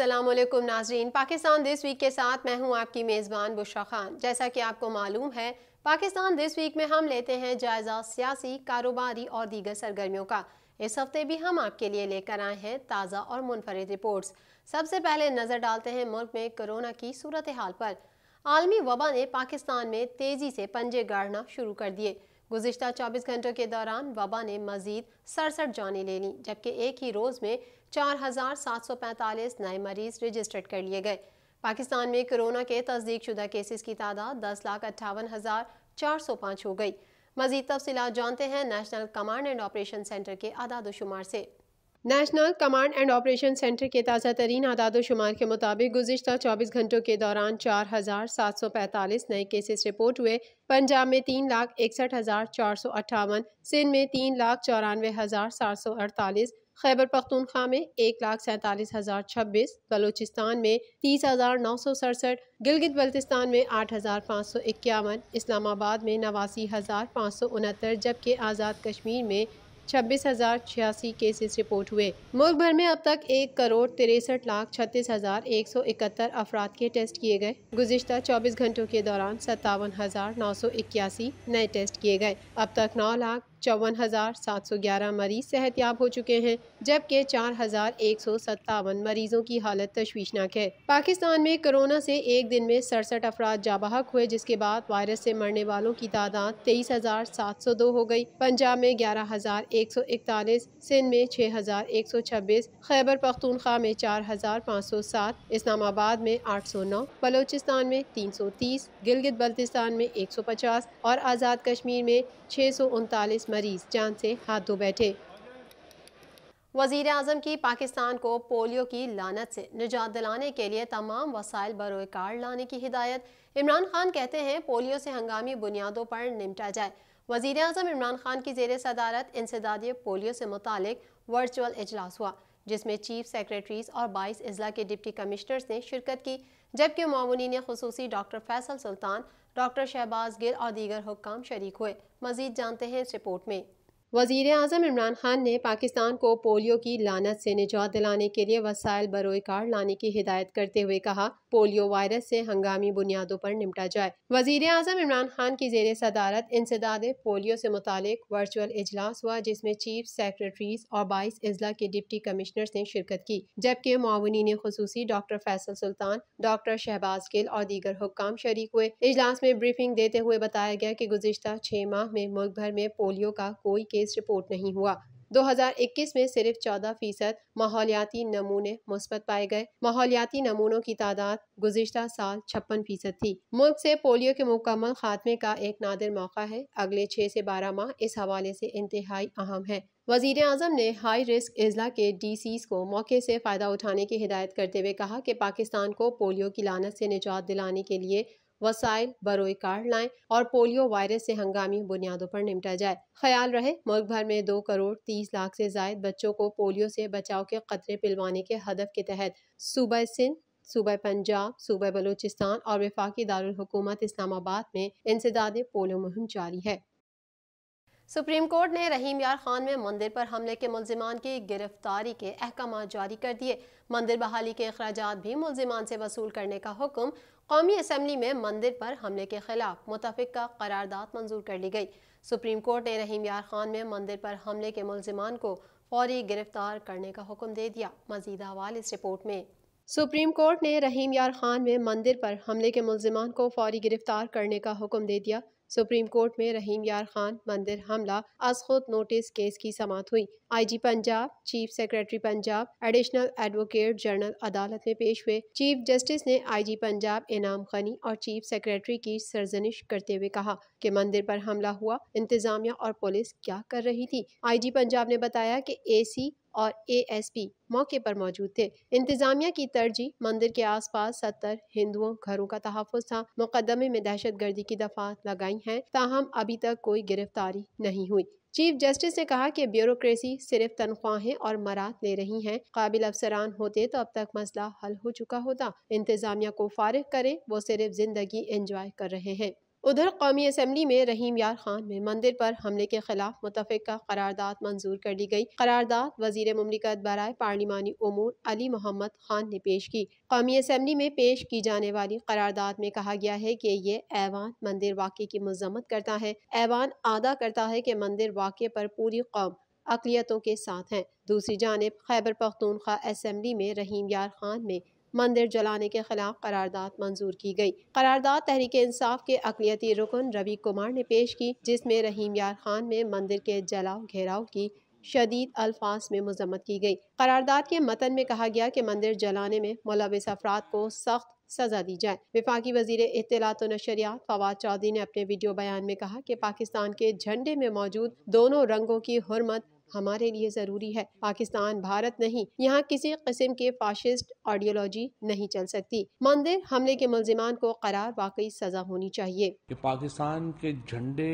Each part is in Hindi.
असलम नाजरीन पाकिस्तान दिस वीक के साथ मैं हूं आपकी मेज़बान बुशा खान जैसा कि आपको मालूम है पाकिस्तान दिस वीक में हम लेते हैं जायजा सियासी कारोबारी और दीगर सरगर्मियों का इस हफ्ते भी हम आपके लिए लेकर आए हैं ताज़ा और मुनफरद रिपोर्ट्स सबसे पहले नज़र डालते हैं मुल्क में कोरोना की सूरत हाल पर आलमी वबा ने पाकिस्तान में तेज़ी से पंजे गाड़ना शुरू कर दिए गुजशत 24 घंटों के दौरान वबा ने मजीद सड़सठ जानें ले लीं जबकि एक ही रोज़ में 4,745 नए मरीज रजिस्टर्ड कर लिए गए पाकिस्तान में कोरोना के तस्दीक शुदा केसेस की तादाद दस लाख अट्ठावन हज़ार चार सौ पाँच हो गई मजीद तफसी जानते हैं national command and operation centre के आदादोशुमार से national command and operation centre के ताज़ा तरीन आदादोशुमार के मुताबिक गुजशत 24 घंटों के दौरान 4,745 नए केसेस रिपोर्ट हुए पंजाब में तीन लाख इकसठ हज़ार चार सौ अट्ठावन सिंध में तीन लाख चौरानवे हज़ार सात सौ अड़तालीस खैबर पख्तूनख्वा में एक लाख सैंतालीस हज़ार छब्बीस बलूचिस्तान में तीस हज़ार नौ सौ सड़सठ गिलगित बल्तिस्तान में आठ हज़ार पाँच सौ इक्यावन इस्लामाबाद में नवासी हज़ार पाँच सौ उनहत्तर जबकि आज़ाद कश्मीर में छब्बीस हज़ार छियासी केसेस रिपोर्ट हुए मुल्क भर में अब तक एक करोड़ तिरसठ लाख छत्तीस हज़ार एक सौ इकहत्तर अफराद के टेस्ट किए गए गुजशत चौबीस घंटों के दौरान सत्तावन हज़ार नौ सौ इक्यासी नए टेस्ट किए गए अब तक नौ लाख चौवन हज़ार सात सौ ग्यारह मरीज़ सेहतियाब हो चुके हैं जबकि चार हजार एक सौ सत्तावन मरीजों की हालत तशवीशनाक है पाकिस्तान में कोरोना से एक दिन में सड़सठ अफराद जाबहक हुए जिसके बाद वायरस से मरने वालों की तादाद तेईस हजार सात सौ दो हो गई पंजाब में ग्यारह हजार एक सौ इकतालीस सिंध में छः हजार एक सौ छब्बीस खैबर पख्तूनख्वा में चार हजार पाँच सौ सात इस्लामाबाद में आठ सौ नौ बलोचिस्तान में तीन सौ तीस गिलगित बल्तिस्तान में एक सौ पचास और आज़ाद कश्मीर में छः सौ उनतालीस मरीज जान से हाथ धो बैठे वजीर अजम की पाकिस्तान को पोलियो की लानत से निजात दिलाने के लिए तमाम वसाइल बरए कार लाने की हिदायत इमरान खान कहते हैं पोलियो से हंगामी बुनियादों पर निमटा जाए वजीर अजम इमरान खान की जेर सदारत इंसदादी पोलियो से मुतक वर्चुअल अजलास हुआ जिसमें चीफ सेक्रेटरीज और बाईस अजला के डिप्टी कमिश्नर्स ने शिरकत की जबकि मामूनी ने खसूसी डॉक्टर फैसल सुल्तान डॉक्टर शहबाज गिल और दीगर हुकाम शरीक हुए मजीद जानते हैं इस रिपोर्ट में वजीर अजम इमरान खान ने पाकिस्तान को पोलियो की लानत से निजात दिलाने के लिए वसायल बरोए कार लाने की हिदायत करते हुए कहा पोलियो वायरस से हंगामी बुनियादों पर निपटा जाए वजीर अजम इमरान खान की जेर सदारत इंसदाद पोलियो से मुतल वर्चुअल इजलास हुआ जिसमें चीफ सेक्रेटरीज और बाईस अजला के डिप्टी कमिश्नर ने शिरकत की जबकि मावनी ने खसूसी डॉक्टर फैसल सुल्तान डॉक्टर शहबाज गिल और दीगर हुक्म शरीक हुए इजलास में ब्रीफिंग देते हुए बताया गया की गुजशत छह माह में मुल्क भर में पोलियो का कोई केस रिपोर्ट नहीं हुआ 2021 में सिर्फ 14 फीसद माहौलियाती नमूने मुस्बत पाए गए माहौलियाती नमूनों की तादाद गुजशत साल छप्पन फीसद थी मुल्क से पोलियो के मुकम्मल खात्मे का एक नादिर मौका है अगले छह से बारह माह इस हवाले से इंतहाई अहम है वजीर अजम ने हाई रिस्क अजला के डी सी को मौके से फ़ायदा उठाने की हिदायत करते हुए कहा कि पाकिस्तान को पोलियो की लानत से निजात दिलाने के लिए वसाइल बरोए कार्ड लाएं और पोलियो वायरस से हंगामी बुनियादों पर निपटा जाए ख्याल रहे मुल्क भर में दो करोड़ तीस लाख से जायद बच्चों को पोलियो से बचाव के खतरे पिलवाने के हदफ के तहत सूबह सिंध सूबह पंजाब सूबह बलूचिस्तान और विफाकी दारकूमत इस्लामाबाद में इंसदाद पोलियो मुहिम जारी है सुप्रीम कोर्ट ने रहीम यार खान में मंदिर पर हमले के मुलजमान की गिरफ्तारी के अहकाम जारी कर दिए मंदिर बहाली के अखराज भी मुलजमान से वसूल करने का हुक्म कौमी असम्बली में मंदिर पर हमले के खिलाफ मुतफिक का करारदाद मंजूर कर ली गई सुप्रीम कोर्ट ने रहीम यार खान में मंदिर पर हमले के मुलजमान को फौरी गिरफ्तार करने का हुक्म दे दिया मजीद हवाल इस रिपोर्ट में सुप्रीम कोर्ट ने रहीम यार खान में मंदिर पर हमले के मुलजमान को फौरी गिरफ्तार करने का हुक्म दे दिया सुप्रीम कोर्ट में रहीम यार खान मंदिर हमला खुद नोटिस केस की समाप्त हुई IG Punjab chief secretary Punjab additional advocate general अदालत में पेश हुए चीफ जस्टिस ने आईजी पंजाब इनाम खनी और चीफ सेक्रेटरी की सरजनिश करते हुए कहा कि मंदिर पर हमला हुआ इंतजामिया और पुलिस क्या कर रही थी आईजी पंजाब ने बताया कि एसी और एएसपी मौके पर मौजूद थे इंतजामिया की तरजीह मंदिर के आसपास सत्तर हिंदुओं घरों का तहफ़ था मुकदमे में दहशत गर्दी की दफात लगाई हैं ताहम अभी तक कोई गिरफ्तारी नहीं हुई चीफ जस्टिस ने कहा कि ब्यूरोक्रेसी सिर्फ तनख्वाहें और मरात ले रही हैं काबिल अफसरान होते तो अब तक मसला हल हो चुका होता इंतजामिया को फारिग करें वो सिर्फ जिंदगी एंजॉय कर रहे हैं उधर कौमी असम्बली में रहीम यार खान में मंदिर पर हमले के खिलाफ का करारदाद मंजूर कर ली गई करारदाद वजीर ममलिकत बरए पार्लिमानी अमूर अली मोहम्मद खान ने पेश की कौमी असम्बली में पेश की जाने वाली करारदाद में कहा गया है कि ये ऐवान मंदिर वाक़े की मजम्मत करता है ऐवान आदा करता है कि मंदिर वाक़े पर पूरी कौम अकलीतों के साथ हैं दूसरी जानब खैबर पख्तूनखा असम्बली में रहीम यार खान में मंदिर जलाने के खिलाफ करारदाद मंजूर की गई करारदाद तहरीक इंसाफ के अकलीती रुकन रवि कुमार ने पेश की जिसमें रहीम यार खान में मंदिर के जलाओ घेराव की शदीद अल्फाज में मजम्मत की गई करारदाद के मतन में कहा गया कि मंदिर जलाने में मुलविस अफराद को सख्त सजा दी जाए विफाकी वजीर इतलात नशरियात फवाद चौधरी ने अपने वीडियो बयान में कहा कि पाकिस्तान के झंडे में मौजूद दोनों रंगों की हरमत हमारे लिए ज़रूरी है पाकिस्तान भारत नहीं यहाँ किसी किस्म के फाशिस्ट आइडियोलॉजी नहीं चल सकती मंदिर हमले के मुलजिमान को करार वाकई सजा होनी चाहिए कि पाकिस्तान के झंडे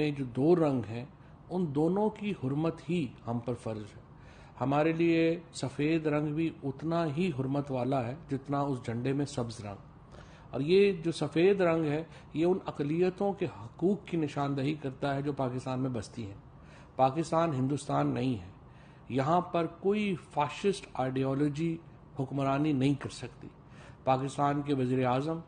में जो दो रंग हैं उन दोनों की हरमत ही हम पर फर्ज है हमारे लिए सफ़ेद रंग भी उतना ही हरमत वाला है जितना उस झंडे में सब्ज रंग और ये जो सफ़ेद रंग है ये उन अकलीतों के हकूक़ की निशानदही करता है जो पाकिस्तान में बसती हैं पाकिस्तान हिंदुस्तान नहीं है यहाँ पर कोई फाशिस्ट आइडियोलॉजी हुक्मरानी नहीं कर सकती पाकिस्तान के वजीर अजम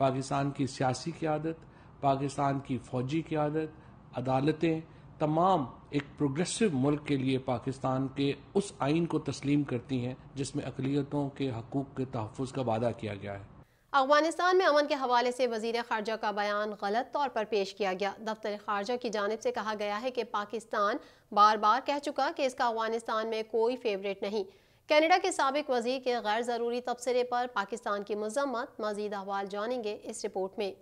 पाकिस्तान की सियासी क्यादत पाकिस्तान की फौजी क्यादत अदालतें तमाम एक प्रोग्रेसिव मुल्क के लिए पाकिस्तान के उस आइन को तस्लीम करती हैं जिसमें अकलीतों के हकूक़ के तहफ़ का वादा किया गया है अफगानिस्तान में अमन के हवाले से वजीर खारजा का बयान गलत तौर पर पेश किया गया दफ्तर खारजा की जानब से कहा गया है कि पाकिस्तान बार बार कह चुका कि इसका अफगानिस्तान में कोई फेवरेट नहीं कैनेडा के सबक वजीर के गैर ज़रूरी तबसरे पर पाकिस्तान की मजम्मत मजीद अहवाल जानेंगे इस रिपोर्ट में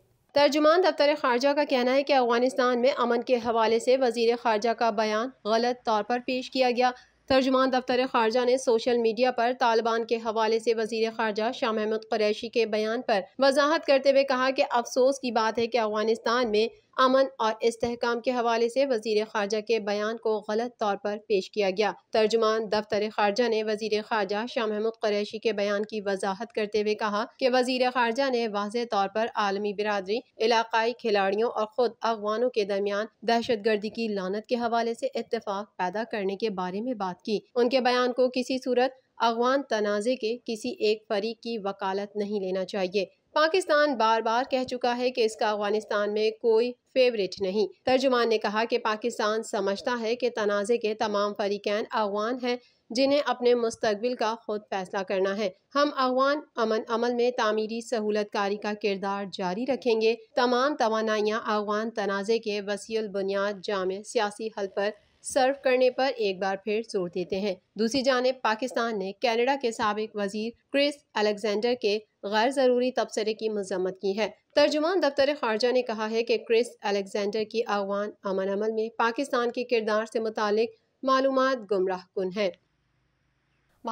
तर्जुमान दफ्तर खारजा का कहना है कि अफगानिस्तान में अमन के हवाले से वजीर खारजा का बयान गलत तौर पर पेश किया गया तर्जुमान दफ्तर खारजा ने सोशल मीडिया पर तालिबान के हवाले से वजीर खारजा शाह महमूद कुरैशी के बयान पर वजाहत करते हुए कहा कि अफसोस की बात है कि अफगानिस्तान में अमन और इसकाम के हवाले से वजीर खारजा के बयान को गलत तौर पर पेश किया गया तर्जुमान दफ्तर खारजा ने वजीर खारजा शाह महमूद कुरैशी के बयान की वजाहत करते हुए कहा कि वजीर खारजा ने वाज तौर पर आलमी बिरादरी इलाकई खिलाड़ियों और खुद अफगानों के दरमियान दहशत गर्दी की लानत के हवाले से इतफाक पैदा करने के बारे में बात की उनके बयान को किसी सूरत अफगान तनाज़े के किसी एक फरीक की वकालत नहीं लेना चाहिए पाकिस्तान बार बार कह चुका है कि इसका अफगानिस्तान में कोई फेवरेट नहीं तर्जुमान ने कहा कि पाकिस्तान समझता है कि तनाज़े के तमाम फरीकैन अफगान हैं जिन्हें अपने मुस्तबिल का खुद फैसला करना है हम अफगान अमन अमल में तामीरी सहूलत कारी का किरदार जारी रखेंगे तमाम तोानाइयाँ अफगान तनाज़े के वसील बुनियाद जाम सियासी हल पर सर्व करने पर एक बार फिर जोर देते हैं दूसरी जानब पाकिस्तान ने कनाडा के सबक वजीर क्रिस अलेक्जेंडर के गैर ज़रूरी तबसरे की मजम्मत की है तर्जुमान दफ्तर खारजा ने कहा है कि क्रिस अलेक्जेंडर की अगवान अमन अमल में पाकिस्तान के किरदार से मुतल मालूम गुमराह कन है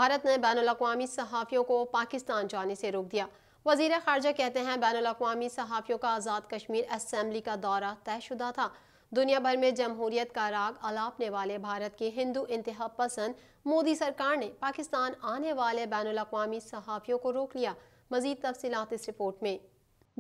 भारत ने बैन अवी सहाफ़ियों को पाकिस्तान जाने से रोक दिया वजीर खारजा कहते हैं बैन अवी सहाफ़ियों का आज़ाद कश्मीर असम्बली का दौरा तयशुदा था दुनिया भर में जमहूरियत का राग अलापने वाले भारत के हिंदू इंतहा पसंद मोदी सरकार ने पाकिस्तान आने वाले बैन अवी सहाफ़ियों को रोक लिया मजीद तफसी इस रिपोर्ट में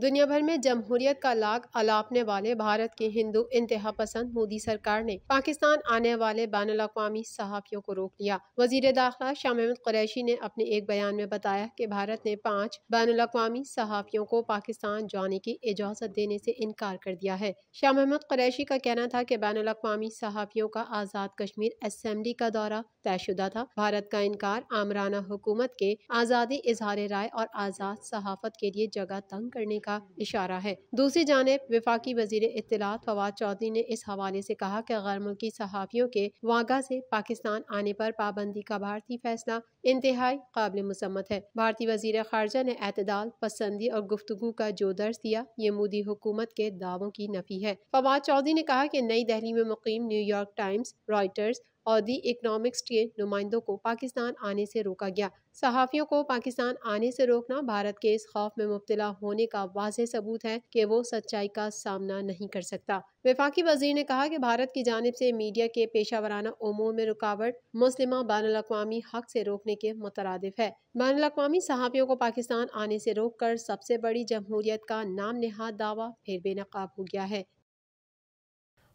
दुनिया भर में जमहूरियत का लाग अलापने वाले भारत के हिंदू इंतहा पसंद मोदी सरकार ने पाकिस्तान आने वाले बैन अवी सहाफ़ियों को रोक लिया वजीर दाखिला शाह महमद कुरैशी ने अपने एक बयान में बताया कि भारत ने पाँच बैन अवी सहाफ़ियों को पाकिस्तान जाने की इजाज़त देने से इनकार कर दिया है शाह महमद कुरैशी का कहना था कि बैन अवी सहाफ़ियों का आज़ाद कश्मीर असम्बली का दौरा तयशुदा था भारत का इनकार आमराना हुकूमत के आज़ादी इजहार राय और आज़ाद सहाफ़त के लिए जगह तंग करने का इशारा है दूसरी जानब विफाक वजी इतलात फवाद चौधरी ने इस हवाले से कहा कि गैर मुल्की सहाफ़ियों के वागा से पाकिस्तान आने पर पाबंदी का भारतीय फैसला इंतहाई काबिल मसम्मत है भारतीय वजीर खारजा ने अतदाल पसंदी और गुफ्तु का जो दर्ज दिया ये मोदी हुकूमत के दावों की नफी है फवाद चौधरी ने कहा कि नई दहली में मुकीम न्यूयॉर्क टाइम्स रॉयटर्स और दी इकनॉमिक्स के नुमाइंदों को पाकिस्तान आने से रोका गया सहाफ़ियों को पाकिस्तान आने से रोकना भारत के इस खौफ में मुबतला होने का वाज सबूत है कि वो सच्चाई का सामना नहीं कर सकता विफाकी वजीर ने कहा कि भारत की जानब से मीडिया के पेशा वाराना उमूर में रुकावट मुस्लिम बैन अवी हक से रोकने के मुतरद है बैन अवी सहाफ़ियों को पाकिस्तान आने से रोक कर सबसे बड़ी जमहूरियत का नाम नहाद दावा फिर बेनकाब हो गया है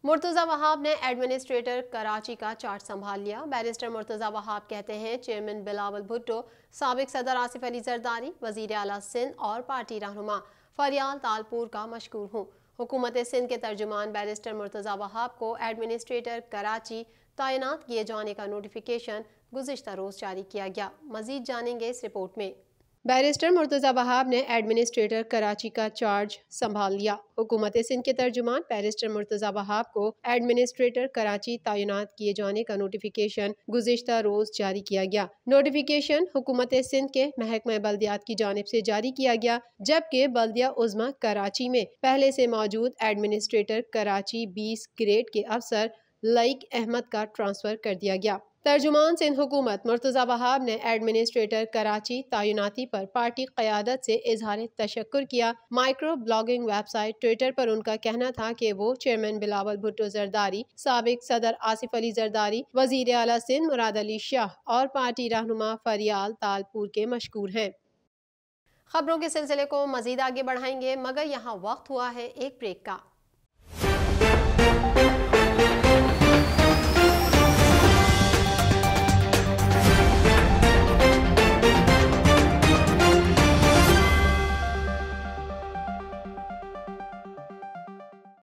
मुर्तज़ा वहाब ने एडमिनिस्ट्रेटर कराची का चार्ज संभाल लिया बैरिस्टर मुर्तज़ा वहाब कहते हैं चेयरमैन बिलावल भुट्टो सबक सदर आसिफ अली जरदारी वजीर अला सिंध और पार्टी रहनुमा फरियाल तालपुर का मशहूर हूँ हुकूमत सिंध के तर्जुमान बैरिस्टर मुर्तज़ा वहाब को एडमिनिस्ट्रेटर कराची तैनात किए जाने का नोटिफिकेशन गुजशत रोज़ जारी किया गया मजीद जानेंगे इस रिपोर्ट में बैरिस्टर मुर्तज़ा वहाब ने एडमिनिस्ट्रेटर कराची का चार्ज संभाल लिया हुकूमत सिंध के तर्जुमान बैरिस्टर मुर्तज़ा वहाब को एडमिनिस्ट्रेटर कराची तैनात किए जाने का नोटिफिकेशन गुजशत रोज़ जारी किया गया नोटिफिकेशन हुकूमत सिंध के महकमे बल्दियात की जानब ऐसी जारी किया गया जबकि बल्दिया उजमा कराची में पहले से मौजूद एडमिनिस्ट्रेटर कराची बीस ग्रेड के अफसर लईक अहमद का ट्रांसफ़र कर दिया गया तर्जुमान सिंध हुकूमत मुर्तज़ा बहाब ने एडमिनिस्ट्रेटर कराची तयनती पर पार्टी क़्यादत से इजहार तशक्र किया माइक्रो ब्लॉगिंग वेबसाइट ट्विटर पर उनका कहना था कि वो चेयरमैन बिलावल भुट्टो जरदारी सबक सदर आसिफ अली जरदारी वजीर अला सिंध मुराद अली शाह और पार्टी रहनुमा फरियाल तालपुर के मशहूर हैं खबरों के सिलसिले को मजीद आगे बढ़ाएंगे मगर यहाँ वक्त हुआ है एक ब्रेक का